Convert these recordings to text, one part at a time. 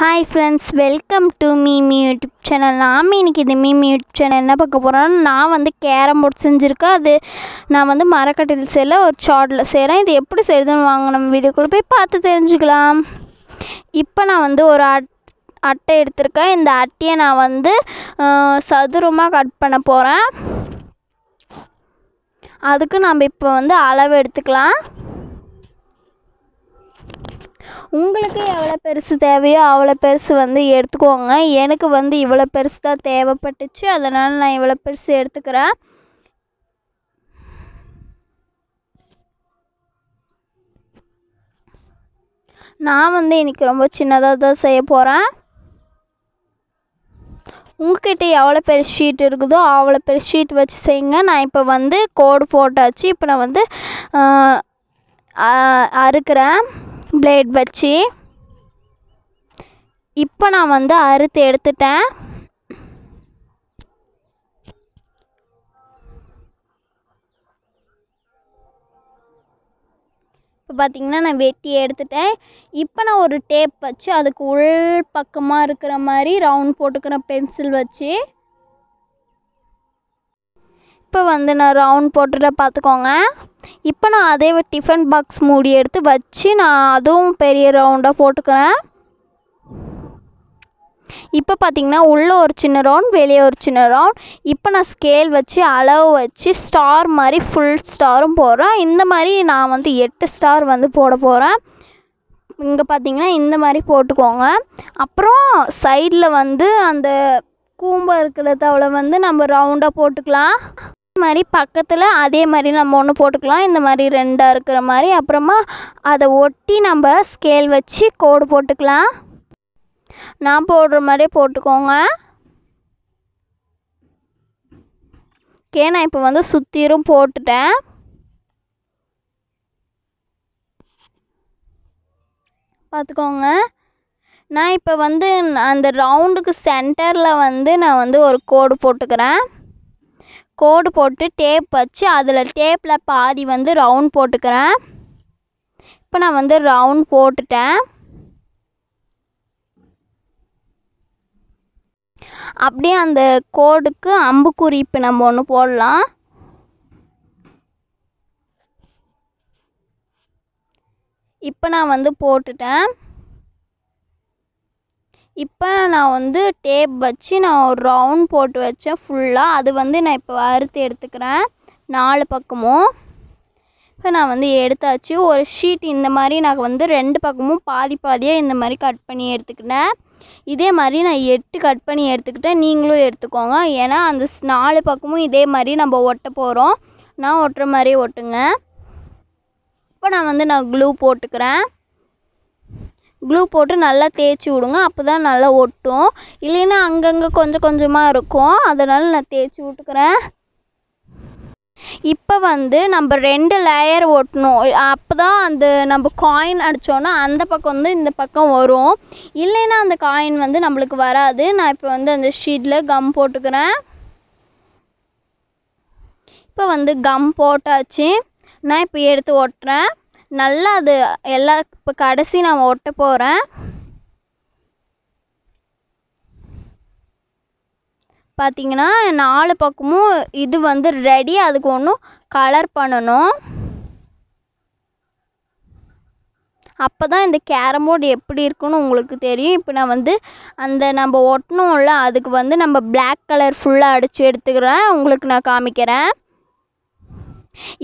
hi friends welcome to மீமி YouTube channel நாம் இன்றைக்கி இந்த மீமி யூடியூப் சேனல் என்ன பார்க்க போகிறோம்னா நான் வந்து கேரம் போர்டு செஞ்சுருக்கேன் அது நான் வந்து மரக்கட்டையில் செய்யல ஒரு சாட்டில் செய்கிறேன் இது எப்படி செய்யுதுன்னு வாங்க வீடியோக்குள்ளே போய் பார்த்து தெரிஞ்சுக்கலாம் இப்போ நான் வந்து ஒரு அட் அட்டை எடுத்திருக்கேன் இந்த அட்டையை நான் வந்து சதுரமாக கட் பண்ண போகிறேன் அதுக்கு நம்ம இப்போ வந்து அளவு எடுத்துக்கலாம் உங்களுக்கு எவ்வளோ பெருசு தேவையோ அவ்வளோ பெருசு வந்து எடுத்துக்கோங்க எனக்கு வந்து இவ்வளோ பெருசு தான் தேவைப்பட்டுச்சு அதனால் நான் இவ்வளோ பெருசு எடுத்துக்கிறேன் நான் வந்து இன்றைக்கி ரொம்ப சின்னதாக தான் செய்ய போகிறேன் உங்ககிட்ட எவ்வளோ பெரிய ஷீட் இருக்குதோ அவ்வளோ பெரிய ஷீட் வச்சு செய்யுங்க நான் இப்போ வந்து கோடு போட்டாச்சு இப்போ நான் வந்து அறுக்கிறேன் பிளேட் வச்சு இப்போ நான் வந்து அறுத்து எடுத்துட்டேன் இப்போ பார்த்திங்கன்னா நான் வெட்டி எடுத்துட்டேன் இப்போ நான் ஒரு டேப் வச்சு அதுக்கு உள் பக்கமாக இருக்கிற மாதிரி ரவுண்ட் போட்டுக்கிறேன் பென்சில் வச்சு இப்போ வந்து நான் ரவுண்ட் போட்டுட்டு பார்த்துக்கோங்க இப்போ நான் அதே டிஃபன் பாக்ஸ் மூடி எடுத்து வச்சு நான் அதுவும் பெரிய ரவுண்டாக போட்டுக்கிறேன் இப்போ பார்த்திங்கன்னா உள்ளே ஒரு சின்ன ரவுண்ட் வெளியே ஒரு சின்ன ரவுண்ட் இப்போ நான் ஸ்கேல் வச்சு அளவு வச்சு ஸ்டார் மாதிரி ஃபுல் ஸ்டாரும் போடுறேன் இந்த மாதிரி நான் வந்து எட்டு ஸ்டார் வந்து போட போகிறேன் இங்கே பார்த்தீங்கன்னா இந்த மாதிரி போட்டுக்கோங்க அப்புறம் சைடில் வந்து அந்த கூம்பை இருக்கிற தவளை வந்து நம்ம ரவுண்டாக போட்டுக்கலாம் மாதிரி பக்கத்தில் அதே மாதிரி நம்ம ஒன்று போட்டுக்கலாம் இந்த மாதிரி ரெண்டாக இருக்கிற மாதிரி அப்புறமா அதை ஒட்டி நம்ம ஸ்கேல் வச்சு கோடு போட்டுக்கலாம் நான் போடுற மாதிரியே போட்டுக்கோங்க ஓகே நான் இப்போ வந்து சுற்றிரும் போட்டுட்டேன் பார்த்துக்கோங்க நான் இப்போ வந்து அந்த ரவுண்டுக்கு சென்டரில் வந்து நான் வந்து ஒரு கோடு போட்டுக்கிறேன் கோடு போட்டு டேப் வச்சு அதில் டேப்பில் பாதி வந்து ரவுண்ட் போட்டுக்கிறேன் இப்போ நான் வந்து ரவுண்ட் போட்டுட்டேன் அப்படியே அந்த கோடுக்கு அம்புக்குறிப்பு நம்ம ஒன்று போடலாம் இப்போ நான் வந்து போட்டுட்டேன் இப்போ நான் வந்து டேப் வச்சு நான் ஒரு ரவுண்ட் போட்டு வச்சேன் ஃபுல்லாக அது வந்து நான் இப்போ வறுத்து எடுத்துக்கிறேன் நாலு பக்கமும் இப்போ நான் வந்து எடுத்தாச்சு ஒரு ஷீட் இந்த மாதிரி நான் வந்து ரெண்டு பக்கமும் பாதி பாதியாக இந்த மாதிரி கட் பண்ணி எடுத்துக்கிட்டேன் இதே மாதிரி நான் எட்டு கட் பண்ணி எடுத்துக்கிட்டேன் நீங்களும் எடுத்துக்கோங்க ஏன்னா அந்த நாலு பக்கமும் இதே மாதிரி நம்ம ஒட்ட போகிறோம் நான் ஒட்டுற மாதிரி ஒட்டுங்க இப்போ நான் வந்து நான் க்ளூ போட்டுக்கிறேன் க்ளூ போட்டு நல்லா தேய்ச்சி விடுங்க அப்போ தான் நல்லா ஒட்டும் இல்லைன்னா அங்கங்கே கொஞ்சம் கொஞ்சமாக இருக்கும் அதனால் நான் தேய்ச்சி விட்டுக்கிறேன் இப்போ வந்து நம்ம ரெண்டு லேயர் ஒட்டணும் அப்போ தான் அந்த நம்ம காயின் அடித்தோன்னா அந்த பக்கம் வந்து இந்த பக்கம் வரும் இல்லைன்னா அந்த காயின் வந்து நம்மளுக்கு வராது நான் இப்போ வந்து அந்த ஷீட்டில் கம் போட்டுக்கிறேன் இப்போ வந்து கம் போட்டாச்சு நான் இப்போ எடுத்து ஒட்டுறேன் நல்லா அது எல்லா இப்போ கடைசி நான் ஒட்ட போகிறேன் பார்த்திங்கன்னா நாலு பக்கமும் இது வந்து ரெடி அதுக்கு ஒன்றும் கலர் பண்ணணும் அப்போ தான் இந்த கேரம் போர்டு எப்படி இருக்குன்னு உங்களுக்கு தெரியும் இப்போ நான் வந்து அந்த நம்ம ஒட்டணும்ல அதுக்கு வந்து நம்ம பிளாக் கலர் ஃபுல்லாக அடித்து எடுத்துக்கிறேன் உங்களுக்கு நான் காமிக்கிறேன்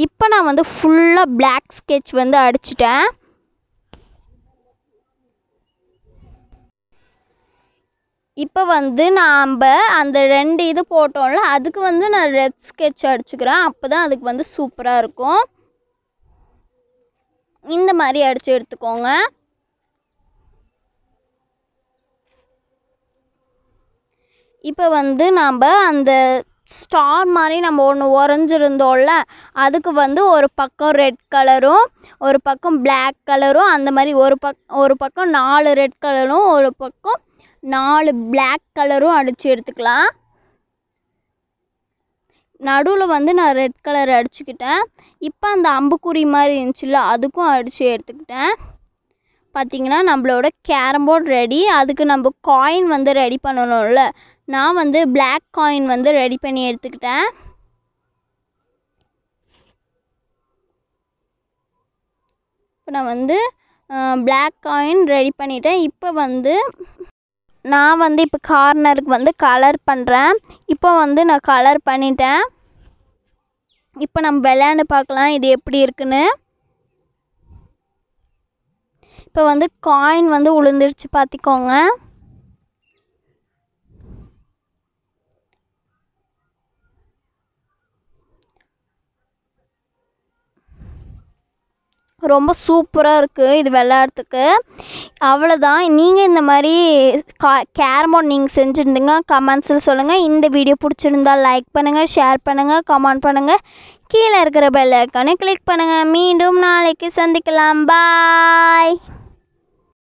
இப்போ நான் வந்து ஃபுல்லாக பிளாக் ஸ்கெட்ச் வந்து அடிச்சிட்டேன் இப்போ வந்து நாம் அந்த ரெண்டு இது போட்டோம்ல அதுக்கு வந்து நான் ரெட் ஸ்கெட்ச் அடிச்சுக்கிறேன் அப்போ தான் அதுக்கு வந்து சூப்பராக இருக்கும் இந்த மாதிரி அடித்து எடுத்துக்கோங்க இப்போ வந்து நாம் அந்த ஸ்டார் மாதிரி நம்ம ஒன்று உறைஞ்சிருந்தோம்ல அதுக்கு வந்து ஒரு பக்கம் ரெட் கலரும் ஒரு பக்கம் பிளாக் கலரும் அந்த மாதிரி ஒரு பக் ஒரு பக்கம் நாலு ரெட் கலரும் ஒரு பக்கம் நாலு பிளாக் கலரும் அடித்து எடுத்துக்கலாம் நடுவில் வந்து நான் ரெட் கலர் அடிச்சுக்கிட்டேன் இப்போ அந்த அம்புக்குறி மாதிரி இருந்துச்சுல்ல அதுக்கும் அடித்து எடுத்துக்கிட்டேன் பார்த்திங்கன்னா நம்மளோட கேரம் போர்டு ரெடி அதுக்கு நம்ம காயின் வந்து ரெடி பண்ணணும்ல நான் வந்து பிளாக் காயின் வந்து ரெடி பண்ணி எடுத்துக்கிட்டேன் இப்போ நான் வந்து பிளாக் காயின் ரெடி பண்ணிட்டேன் இப்போ வந்து நான் வந்து இப்போ கார்னருக்கு வந்து கலர் பண்ணுறேன் இப்போ வந்து நான் கலர் பண்ணிட்டேன் இப்போ நம்ம விளையாண்டு பார்க்கலாம் இது எப்படி இருக்குன்னு இப்போ வந்து காயின் வந்து உளுந்துருச்சு பார்த்திக்கோங்க ரொம்ப சூப்பராக இருக்குது இது விளையாடுறதுக்கு அவ்வளோதான் நீங்கள் இந்த மாதிரி கா கேரம் போர்ட் நீங்கள் செஞ்சுருந்தீங்க கமெண்ட்ஸில் சொல்லுங்கள் இந்த வீடியோ பிடிச்சிருந்தா லைக் பண்ணுங்கள் ஷேர் பண்ணுங்கள் கமெண்ட் பண்ணுங்கள் கீழே இருக்கிற பெல் கிளிக் பண்ணுங்கள் மீண்டும் நாளைக்கு சந்திக்கலாம் பாய்